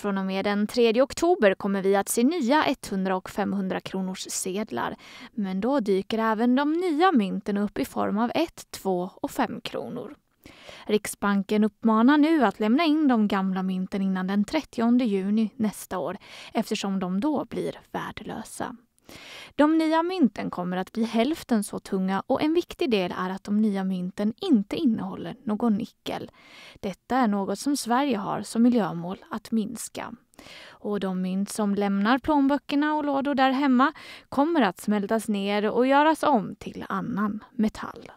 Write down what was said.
Från och med den 3 oktober kommer vi att se nya 100 och 500 kronors sedlar. Men då dyker även de nya mynten upp i form av 1, 2 och 5 kronor. Riksbanken uppmanar nu att lämna in de gamla mynten innan den 30 juni nästa år eftersom de då blir värdelösa. De nya mynten kommer att bli hälften så tunga och en viktig del är att de nya mynten inte innehåller någon nickel. Detta är något som Sverige har som miljömål att minska. Och de mynt som lämnar plånböckerna och lådor där hemma kommer att smältas ner och göras om till annan metall.